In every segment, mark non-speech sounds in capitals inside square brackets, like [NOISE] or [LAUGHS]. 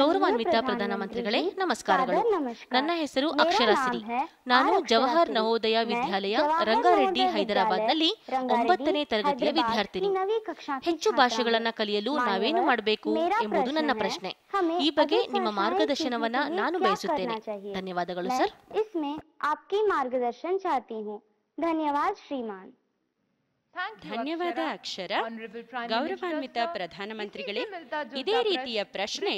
ಗೌರವಾನ್ವಿತ ಪ್ರಧಾನಮಂತ್ರಿಗಳೇ ನಮಸ್ಕಾರಗಳು ನನ್ನ ಹೆಸರು ಅಕ್ಷರ ಸಿರಿ ನಾನು ಜವಾಹರ್ ನವೋದಯ ವಿದ್ಯಾಲಯ ರಂಗಾರೆಡ್ಡಿ ಹೈದರಾಬಾದ್ ನಲ್ಲಿ ಒಂಬತ್ತನೇ ತರಗತಿಯ ವಿದ್ಯಾರ್ಥಿನಿ ಹೆಚ್ಚು ಭಾಷೆಗಳನ್ನ ಕಲಿಯಲು ನಾವೇನು ಮಾಡಬೇಕು ಎಂಬುದು ನನ್ನ ಪ್ರಶ್ನೆ ಈ ಬಗ್ಗೆ ನಿಮ್ಮ ಮಾರ್ಗದರ್ಶನವನ್ನ ನಾನು ಬಯಸುತ್ತೇನೆ ಧನ್ಯವಾದಗಳು ಸರ್ ಮಾರ್ಗದರ್ಶನ ಹೂ ಧನ್ಯವಾದ ಶ್ರೀಮಾನ್ ಧನ್ಯವಾದ ಅಕ್ಷರ ಗೌರವಾನ್ವಿತ ಪ್ರಧಾನಮಂತ್ರಿಗಳೇ ಇದೇ ರೀತಿಯ ಪ್ರಶ್ನೆ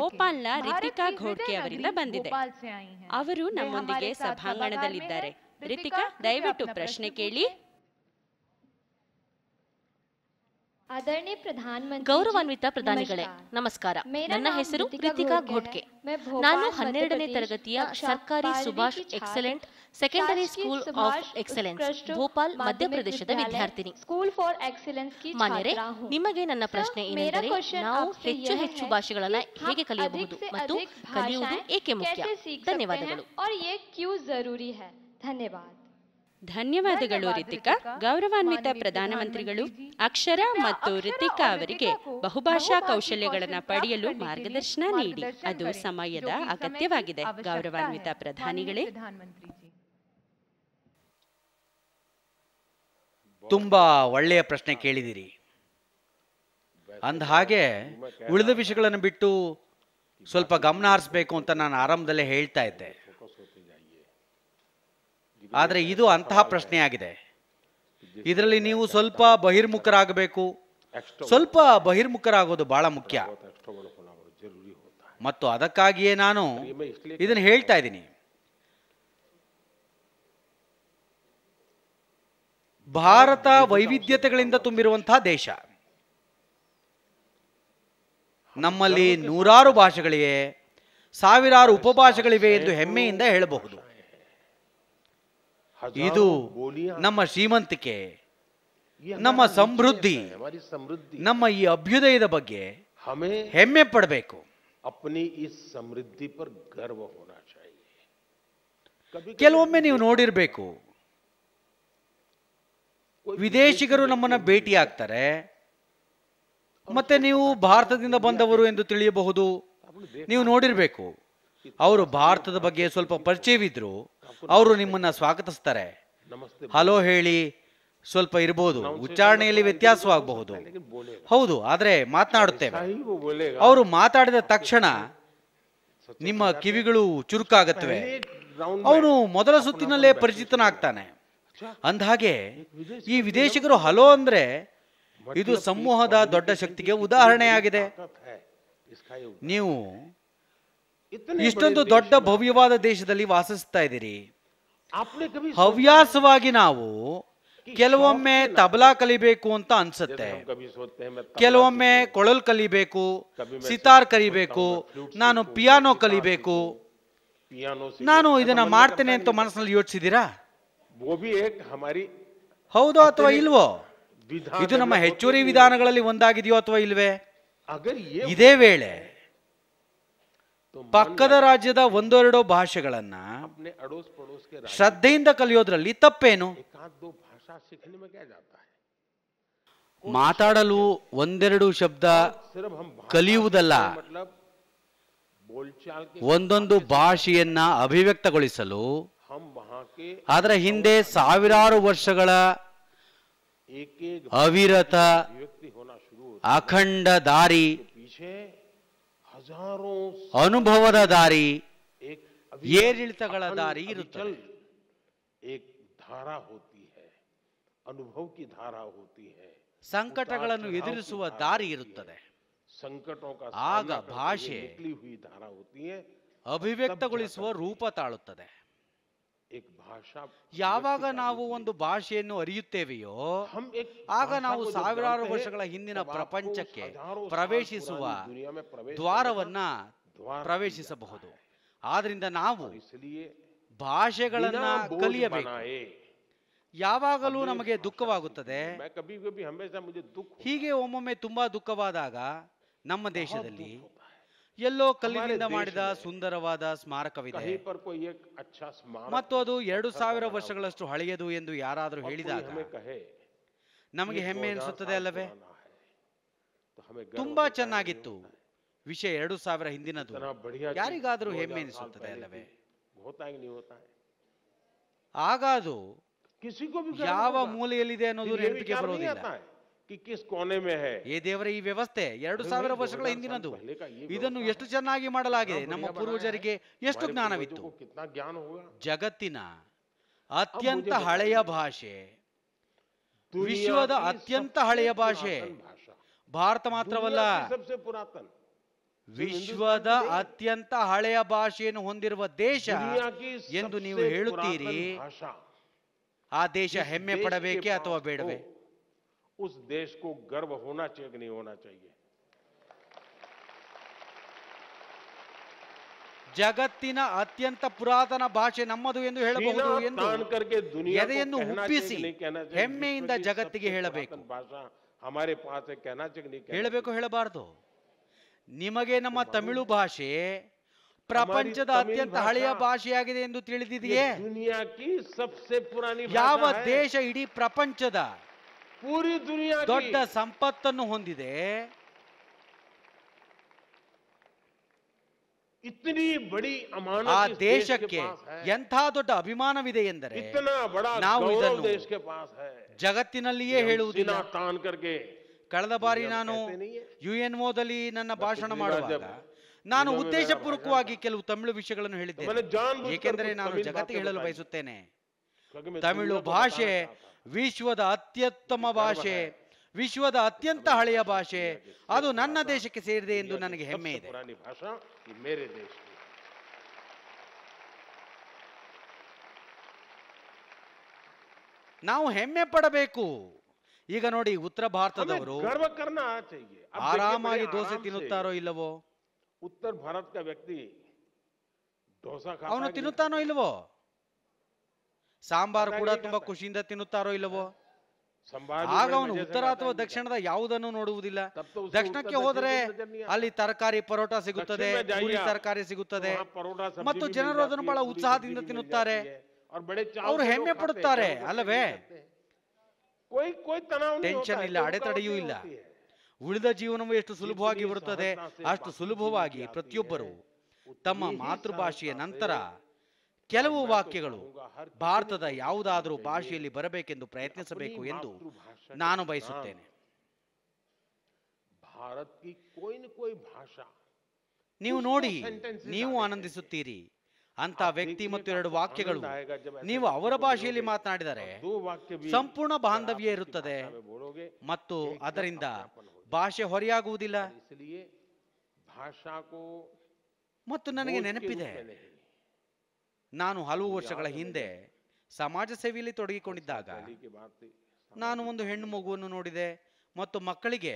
ಭೋಪಾಲ್ನ ರಿತಿಕಾ ಘೋಡ್ಕೆ ಅವರಿಂದ ಬಂದಿದೆ ಅವರು ನಮ್ಮೊಂದಿಗೆ ಸಭಾಂಗಣದಲ್ಲಿದ್ದಾರೆ ರಿತಿಕಾ ದಯವಿಟ್ಟು ಪ್ರಶ್ನೆ ಕೇಳಿ ಗೌರವಾನ್ವಿತ ಪ್ರಧಾನಿಗಳೇ ನಮಸ್ಕಾರ ನನ್ನ ಹೆಸರು ಕೃತಿಕಾ ಘೋಟ್ಕೆ ನಾನು ಹನ್ನೆರಡನೇ ತರಗತಿಯ ಸರ್ಕಾರಿ Subhash excellent secondary school of excellence Bhopal ಮಧ್ಯಪ್ರದೇಶದ ವಿದ್ಯಾರ್ಥಿನಿ ಸ್ಕೂಲ್ ಫಾರ್ ಎಕ್ಸಲೆನ್ಸ್ ಮಾನ್ಯರೇ ನಿಮಗೆ ನನ್ನ ಪ್ರಶ್ನೆ ಏನೆಂದರೆ ನಾವು ಹೆಚ್ಚು ಹೆಚ್ಚು ಭಾಷೆಗಳನ್ನು ಹೇಗೆ ಕಲಿಯಬಹುದು ಮತ್ತು ಕಲಿಯುವುದು ಏಕೆ ಮುಖ್ಯ ಧನ್ಯವಾದಗಳು ಧನ್ಯವಾದ ಧನ್ಯವಾದಗಳು ರಿತಿಕಾ ಗೌರವಾನ್ವಿತ ಪ್ರಧಾನಮಂತ್ರಿಗಳು ಅಕ್ಷರ ಮತ್ತು ರಿತಿಕಾ ಅವರಿಗೆ ಬಹುಭಾಷಾ ಕೌಶಲ್ಯಗಳನ್ನು ಪಡೆಯಲು ಮಾರ್ಗದರ್ಶನ ನೀಡಿ ಅದು ಸಮಯದ ಅಗತ್ಯವಾಗಿದೆ ಗೌರವಾನ್ವಿತ ಪ್ರಧಾನಿಗಳೇ ತುಂಬಾ ಒಳ್ಳೆಯ ಪ್ರಶ್ನೆ ಕೇಳಿದಿರಿ ಅಂದ ಹಾಗೆ ಉಳಿದ ವಿಷಯಗಳನ್ನು ಬಿಟ್ಟು ಸ್ವಲ್ಪ ಗಮನ ಹರಿಸ್ಬೇಕು ಅಂತ ನಾನು ಆರಂಭದಲ್ಲೇ ಹೇಳ್ತಾ ಇದ್ದೆ ಆದರೆ ಇದು ಅಂತಹ ಪ್ರಶ್ನೆ ಆಗಿದೆ ಇದರಲ್ಲಿ ನೀವು ಸ್ವಲ್ಪ ಬಹಿರ್ಮುಖರಾಗಬೇಕು ಸ್ವಲ್ಪ ಬಹಿರ್ಮುಖರಾಗೋದು ಬಹಳ ಮುಖ್ಯ ಮತ್ತು ಅದಕ್ಕಾಗಿಯೇ ನಾನು ಇದನ್ನು ಹೇಳ್ತಾ ಇದ್ದೀನಿ ಭಾರತ ವೈವಿಧ್ಯತೆಗಳಿಂದ ತುಂಬಿರುವಂತಹ ದೇಶ ನಮ್ಮಲ್ಲಿ ನೂರಾರು ಭಾಷೆಗಳಿವೆ ಸಾವಿರಾರು ಉಪಭಾಷೆಗಳಿವೆ ಎಂದು ಹೆಮ್ಮೆಯಿಂದ ಹೇಳಬಹುದು ಇದು ನಮ್ಮ ಶ್ರೀಮಂತಿಕೆ ನಮ್ಮ ಸಮೃದ್ಧಿ ನಮ್ಮ ಈ ಅಭ್ಯುದಯದ ಬಗ್ಗೆ ಹೆಮ್ಮೆ ಪಡಬೇಕು ಸಮೃದ್ಧಿ ಕೆಲವೊಮ್ಮೆ ನೀವು ನೋಡಿರಬೇಕು ವಿದೇಶಿಗರು ನಮ್ಮನ್ನು ಆಗ್ತಾರೆ ಮತ್ತೆ ನೀವು ಭಾರತದಿಂದ ಬಂದವರು ಎಂದು ತಿಳಿಯಬಹುದು ನೀವು ನೋಡಿರಬೇಕು ಅವರು ಭಾರತದ ಬಗ್ಗೆ ಸ್ವಲ್ಪ ಪರಿಚಯವಿದ್ರು ಅವರು ನಿಮ್ಮನ್ನ ಸ್ವಾಗತಿಸ್ತಾರೆ ಹಲೋ ಹೇಳಿ ಸ್ವಲ್ಪ ಇರಬಹುದು ಉಚ್ಚಾರಣೆಯಲ್ಲಿ ವ್ಯತ್ಯಾಸವಾಗಬಹುದು ಹೌದು ಆದರೆ ಮಾತನಾಡುತ್ತೇವೆ ಅವರು ಮಾತಾಡಿದ ತಕ್ಷಣ ನಿಮ್ಮ ಕಿವಿಗಳು ಚುರುಕಾಗತ್ತವೆ ಅವನು ಮೊದಲ ಸುತ್ತಿನಲ್ಲೇ ಪರಿಚಿತನಾಗ್ತಾನೆ ಅಂದಹಾಗೆ ಈ ವಿದೇಶಿಗರು ಹಲೋ ಅಂದ್ರೆ ಇದು ಸಮೂಹದ ದೊಡ್ಡ ಶಕ್ತಿಗೆ ಉದಾಹರಣೆಯಾಗಿದೆ ನೀವು ಇಷ್ಟೊಂದು ದೊಡ್ಡ ಭವ್ಯವಾದ ದೇಶದಲ್ಲಿ ವಾಸಿಸ್ತಾ ಇದ್ದೀರಿ ಹವ್ಯಾಸವಾಗಿ ನಾವು ಕೆಲವೊಮ್ಮೆ ತಬಲಾ ಕಲಿಬೇಕು ಅಂತ ಅನ್ಸುತ್ತೆ ಕೆಲವೊಮ್ಮೆ ಕೊಳಲ್ ಕಲಿಬೇಕು ಸಿತಾರ್ ಕಲಿಬೇಕು ನಾನು ಪಿಯಾನೋ ಕಲಿಬೇಕು ನಾನು ಇದನ್ನ ಮಾಡ್ತೇನೆ ಅಂತ ಮನಸ್ಸಿನಲ್ಲಿ ಯೋಚಿಸಿದೀರಾ ಹೌದೋ ಅಥವಾ ಇಲ್ವೋ ಇದು ನಮ್ಮ ಹೆಚ್ಚುವರಿ ವಿಧಾನಗಳಲ್ಲಿ ಒಂದಾಗಿದೆಯೋ ಅಥವಾ ಇಲ್ವೇ ಇದೇ ವೇಳೆ ಪಕ್ಕದ ರಾಜ್ಯದ ಒಂದೆರಡು ಭಾಷೆಗಳನ್ನ ಶ್ರದ್ಧೆಯಿಂದ ಕಲಿಯೋದ್ರಲ್ಲಿ ತಪ್ಪೇನು [LAUGHS] ಮಾತಾಡಲು ಒಂದೆರಡು ಶಬ್ದ ಕಲಿಯುವುದಲ್ಲ ಒಂದೊಂದು ಭಾಷೆಯನ್ನ ಅಭಿವ್ಯಕ್ತಗೊಳಿಸಲು ಅದರ ಹಿಂದೆ ಸಾವಿರಾರು ವರ್ಷಗಳ ಅವಿರತ ಅಖಂಡ ದಾರಿ ಅನುಭವದ ದಾರಿ ಏರಿಳಿತಗಳ ದಾರಿ ಇರುತ್ತದೆ ಅನುಭವ ಧಾರಾ ಸಂಕಟಗಳನ್ನು ಎದುರಿಸುವ ದಾರಿ ಇರುತ್ತದೆ ಆಗ ಭಾಷೆ ಅಭಿವ್ಯಕ್ತಗೊಳಿಸುವ ರೂಪ ತಾಳುತ್ತದೆ ಯಾವಾಗ ನಾವು ಒಂದು ಭಾಷೆಯನ್ನು ಅರಿಯುತ್ತೇವೆಯೋ ಆಗ ನಾವು ಸಾವಿರಾರು ವರ್ಷಗಳ ಹಿಂದಿನ ಪ್ರಪಂಚಕ್ಕೆ ಪ್ರವೇಶಿಸುವ ದ್ವಾರವನ್ನ ಪ್ರವೇಶಿಸಬಹುದು ಆದ್ರಿಂದ ನಾವು ಭಾಷೆಗಳನ್ನ ಕಲಿಯಬೇಕು ಯಾವಾಗಲೂ ನಮಗೆ ದುಃಖವಾಗುತ್ತದೆ ಹೀಗೆ ಒಮ್ಮೊಮ್ಮೆ ತುಂಬಾ ದುಃಖವಾದಾಗ ನಮ್ಮ ದೇಶದಲ್ಲಿ ಎಲ್ಲೋ ಕಲ್ಲಿನಿಂದ ಮಾಡಿದ ಸುಂದರವಾದ ಸ್ಮಾರಕವಿದೆ ಮತ್ತು ಅದು ಎರಡು ಸಾವಿರ ವರ್ಷಗಳಷ್ಟು ಹಳೆಯದು ಎಂದು ಯಾರಾದರೂ ಹೇಳಿದಾಗ ನಮಗೆ ಹೆಮ್ಮೆ ಅನಿಸುತ್ತದೆ ಅಲ್ಲವೇ ತುಂಬಾ ಚೆನ್ನಾಗಿತ್ತು ವಿಷಯ ಎರಡು ಸಾವಿರ ಹಿಂದಿನದು ಯಾರಿಗಾದರೂ ಹೆಮ್ಮೆ ಅನಿಸುತ್ತದೆ ಅಲ್ಲವೇ ಆಗ ಅದು ಯಾವ ಮೂಲೆಯಲ್ಲಿದೆ ಅನ್ನೋದು ನೆನಪಿಗೆ ಬರೋದಿಲ್ಲ ಕಿಕ್ಕಿಸ್ ಕೋಣೆ ದೇವರ ಈ ವ್ಯವಸ್ಥೆ ಎರಡು ಸಾವಿರ ವರ್ಷಗಳ ಹಿಂದಿನದು ಇದನ್ನು ಎಷ್ಟು ಚೆನ್ನಾಗಿ ಮಾಡಲಾಗಿದೆ ನಮ್ಮ ಪೂರ್ವಜರಿಗೆ ಎಷ್ಟು ಜ್ಞಾನವಿತ್ತು ಜಗತ್ತಿನ ಅತ್ಯಂತ ಹಳೆಯ ಭಾಷೆ ವಿಶ್ವದ ಅತ್ಯಂತ ಹಳೆಯ ಭಾಷೆ ಭಾರತ ಮಾತ್ರವಲ್ಲ ವಿಶ್ವದ ಅತ್ಯಂತ ಹಳೆಯ ಭಾಷೆಯನ್ನು ಹೊಂದಿರುವ ದೇಶ ಎಂದು ನೀವು ಹೇಳುತ್ತೀರಿ ಆ ದೇಶ ಹೆಮ್ಮೆ ಪಡಬೇಕೆ ಅಥವಾ ಬೇಡವೇ उस देश को गर्व होना चाहिए कि नहीं होना चाहिए ಜಗತ್ತಿನ ಅತ್ಯಂತ ಪುರಾತನ ಭಾಷೆ ನಮ್ಮದು ಎಂದು ಹೇಳಬಹುದು ಎಂದು ಎದೆಯನ್ನು ಹುಬ್ಬಿಸಿ ಹೆಮ್ಮೆಯಿಂದ ಜಗತ್ತಿಗೆ ಹೇಳಬೇಕು ಹೇಳಬೇಕು ಹೇಳಬಾರದು ನಿಮಗೆ ನಮ್ಮ ತಮಿಳು ಭಾಷೆ ಪ್ರಪಂಚದ ಅತ್ಯಂತ ಹಳೆಯ ಭಾಷೆಯಾಗಿದೆ ಎಂದು ತಿಳಿದಿದೆಯೇ ಯಾವ ದೇಶ ಇಡೀ ಪ್ರಪಂಚದ ಪೂರಿ ದುನಿಯಾ ದೊಡ್ಡ ಸಂಪತ್ತನ್ನು ಹೊಂದಿದೆ ಇತ್ನಿ ಬಡಿ ಆ ದೇಶಕ್ಕೆ ಎಂಥ ದೊಡ್ಡ ಅಭಿಮಾನವಿದೆ ಎಂದರೆ ನಾವು ಇದನ್ನು ಜಗತ್ತಿನಲ್ಲಿಯೇ ಹೇಳುವುದಿಲ್ಲ ಕಳೆದ ಬಾರಿ ನಾನು ಯು ಎನ್ ಓದಲ್ಲಿ ನನ್ನ ಭಾಷಣ ಮಾಡುವಾಗ ನಾನು ಉದ್ದೇಶಪೂರ್ವಕವಾಗಿ ಕೆಲವು ತಮಿಳು ವಿಷಯಗಳನ್ನು ಹೇಳಿದ್ದೇನೆ ಏಕೆಂದರೆ ನಾನು ಜಗತ್ತಿಗೆ ಹೇಳಲು ಬಯಸುತ್ತೇನೆ ತಮಿಳು ಭಾಷೆ ವಿಶ್ವದ ಅತ್ಯುತ್ತಮ ಭಾಷೆ ವಿಶ್ವದ ಅತ್ಯಂತ ಹಳೆಯ ಭಾಷೆ ಅದು ನನ್ನ ದೇಶಕ್ಕೆ ಸೇರಿದೆ ಎಂದು ನನಗೆ ಹೆಮ್ಮೆ ಇದೆ ನಾವು ಹೆಮ್ಮೆ ಪಡಬೇಕು ಈಗ ನೋಡಿ ಉತ್ತರ ಭಾರತದವರು ಆರಾಮಾಗಿ ದೋಸೆ ತಿನ್ನುತ್ತಾರೋ ಇಲ್ಲವೋ ಉತ್ತರ ಭಾರತದ ವ್ಯಕ್ತಿ ಅವನು ತಿನ್ನುತ್ತಾನೋ ಇಲ್ಲವೋ ಸಾಂಬಾರು ಕೂಡ ತುಂಬಾ ಖುಷಿಯಿಂದ ತಿನ್ನುತ್ತಾರೋ ಇಲ್ಲವೋ ಆಗ ಅವನು ಉತ್ತರ ಅಥವಾ ದಕ್ಷಿಣದ ಯಾವುದನ್ನು ನೋಡುವುದಿಲ್ಲ ದಕ್ಷಿಣಕ್ಕೆ ಹೋದರೆ ಅಲ್ಲಿ ತರಕಾರಿ ಪರೋಟ ಸಿಗುತ್ತದೆ ತರಕಾರಿ ಸಿಗುತ್ತದೆ ಮತ್ತು ಜನರು ಅದನ್ನು ಬಹಳ ಉತ್ಸಾಹದಿಂದ ತಿನ್ನುತ್ತಾರೆ ಅವರು ಹೆಮ್ಮೆ ಪಡುತ್ತಾರೆ ಅಲ್ಲವೇ ಟೆನ್ಷನ್ ಇಲ್ಲ ಅಡೆತಡೆಯೂ ಇಲ್ಲ ಉಳಿದ ಜೀವನವೂ ಎಷ್ಟು ಸುಲಭವಾಗಿ ಬರುತ್ತದೆ ಅಷ್ಟು ಸುಲಭವಾಗಿ ಪ್ರತಿಯೊಬ್ಬರು ತಮ್ಮ ಮಾತೃಭಾಷೆಯ ನಂತರ ಕೆಲವು ವಾಕ್ಯಗಳು ಭಾರತದ ಯಾವುದಾದರೂ ಭಾಷೆಯಲ್ಲಿ ಬರಬೇಕೆಂದು ಪ್ರಯತ್ನಿಸಬೇಕು ಎಂದು ನಾನು ಬಯಸುತ್ತೇನೆ ನೀವು ನೋಡಿ ನೀವು ಆನಂದಿಸುತ್ತೀರಿ ಅಂತ ವ್ಯಕ್ತಿ ಮತ್ತು ಎರಡು ವಾಕ್ಯಗಳು ನೀವು ಅವರ ಭಾಷೆಯಲ್ಲಿ ಮಾತನಾಡಿದರೆ ಸಂಪೂರ್ಣ ಬಾಂಧವ್ಯ ಇರುತ್ತದೆ ಮತ್ತು ಅದರಿಂದ ಭಾಷೆ ಹೊರೆಯಾಗುವುದಿಲ್ಲ ಮತ್ತು ನನಗೆ ನೆನಪಿದೆ ನಾನು ಹಲವು ವರ್ಷಗಳ ಹಿಂದೆ ಸಮಾಜ ಸೇವೆಯಲ್ಲಿ ತೊಡಗಿಕೊಂಡಿದ್ದಾಗ ನಾನು ಒಂದು ಹೆಣ್ಣು ಮಗುವನ್ನು ನೋಡಿದೆ ಮತ್ತು ಮಕ್ಕಳಿಗೆ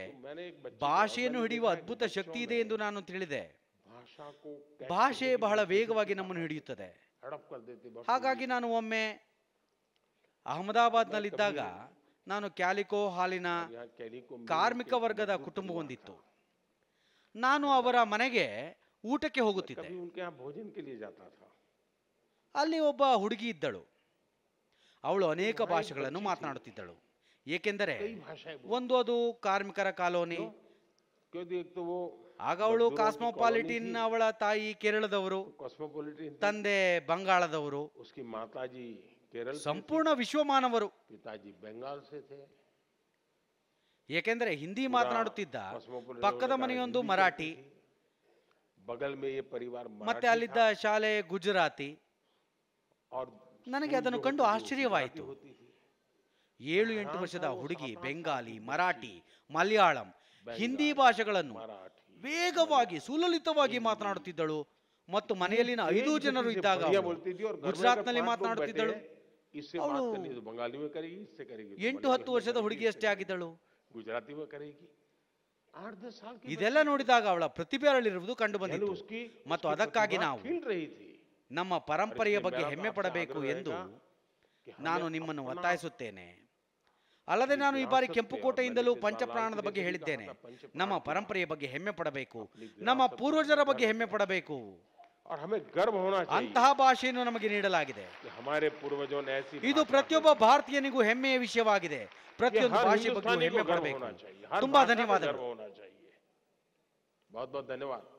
ಭಾಷೆಯನ್ನು ಹಿಡಿಯುವ ಅದ್ಭುತ ಶಕ್ತಿ ಇದೆ ಎಂದು ನಾನು ತಿಳಿದೆ ಭಾಷೆ ಬಹಳ ವೇಗವಾಗಿ ನಮ್ಮನ್ನು ಹಿಡಿಯುತ್ತದೆ ಹಾಗಾಗಿ ನಾನು ಒಮ್ಮೆ ಅಹಮದಾಬಾದ್ನಲ್ಲಿದ್ದಾಗ ನಾನು ಕ್ಯಾಲಿಕೋ ಹಾಲಿನ ಕಾರ್ಮಿಕ ವರ್ಗದ ಕುಟುಂಬ ಹೊಂದಿತ್ತು ನಾನು ಅವರ ಮನೆಗೆ ಊಟಕ್ಕೆ ಹೋಗುತ್ತಿದ್ದೆ ಅಲ್ಲಿ ಒಬ್ಬ ಹುಡುಗಿ ಇದ್ದಳು ಅವಳು ಅನೇಕ ಭಾಷೆಗಳನ್ನು ಮಾತನಾಡುತ್ತಿದ್ದಳು ಏಕೆಂದರೆ ಒಂದು ಅದು ಕಾರ್ಮಿಕರ ಕಾಲೋನಿ ಆಗ ಅವಳು ಕಾಸ್ಮೋಪಾಲಿಟಿನ್ ಅವಳ ತಾಯಿ ಕೇರಳದವರು ತಂದೆ ಬಂಗಾಳದವರು ಸಂಪೂರ್ಣ ವಿಶ್ವಮಾನವರು ಏಕೆಂದರೆ ಹಿಂದಿ ಮಾತನಾಡುತ್ತಿದ್ದ ಪಕ್ಕದ ಮನೆಯೊಂದು ಮರಾಠಿ ಮತ್ತೆ ಅಲ್ಲಿದ್ದ ಶಾಲೆ ಗುಜರಾತಿ ನನಗೆ ಅದನ್ನು ಕಂಡು ಆಶ್ಚರ್ಯವಾಯಿತು ಏಳು ಎಂಟು ವರ್ಷದ ಹುಡುಗಿ ಬೆಂಗಾಲಿ ಮರಾಠಿ ಮಲಯಾಳಂ ಹಿಂದಿ ಭಾಷೆಗಳನ್ನು ವೇಗವಾಗಿ ಸುಲಲಿತವಾಗಿ ಮಾತನಾಡುತ್ತಿದ್ದಳು ಮತ್ತು ಮನೆಯಲ್ಲಿನ ಐದು ಜನರು ಇದ್ದಾಗ ಗುಜರಾತ್ನಲ್ಲಿ ಮಾತನಾಡುತ್ತಿದ್ದಳು ಎಂಟು ಹತ್ತು ವರ್ಷದ ಹುಡುಗಿಯಷ್ಟೇ ಆಗಿದ್ದಳು ಇದೆಲ್ಲ ನೋಡಿದಾಗ ಅವಳ ಪ್ರತಿಭೆ ಅರಳಿರುವುದು ಕಂಡು ಬಂದಿತ್ತು ಮತ್ತು ಅದಕ್ಕಾಗಿ ನಾವು ನಮ್ಮ ಪರಂಪರೆಯ ಬಗ್ಗೆ ಹೆಮ್ಮೆ ಪಡಬೇಕು ಎಂದು ನಾನು ನಿಮ್ಮನ್ನು ಒತ್ತಾಯಿಸುತ್ತೇನೆ ಅಲ್ಲದೆ ನಾನು ಈ ಬಾರಿ ಕೆಂಪುಕೋಟೆಯಿಂದಲೂ ಪಂಚಪ್ರಾಣದ ಬಗ್ಗೆ ಹೇಳಿದ್ದೇನೆ ನಮ್ಮ ಪರಂಪರೆಯ ಬಗ್ಗೆ ಹೆಮ್ಮೆ ಪಡಬೇಕು ನಮ್ಮ ಪೂರ್ವಜರ ಬಗ್ಗೆ ಹೆಮ್ಮೆ ಪಡಬೇಕು ಅಂತಹ ಭಾಷೆಯನ್ನು ನಮಗೆ ನೀಡಲಾಗಿದೆ ಇದು ಪ್ರತಿಯೊಬ್ಬ ಭಾರತೀಯನಿಗೂ ಹೆಮ್ಮೆಯ ವಿಷಯವಾಗಿದೆ ಪ್ರತಿಯೊಂದು ಭಾಷೆ ಬಗ್ಗೆ ಹೆಮ್ಮೆ ಪಡಬೇಕು ತುಂಬಾ ಧನ್ಯವಾದಗಳು ಧನ್ಯವಾದ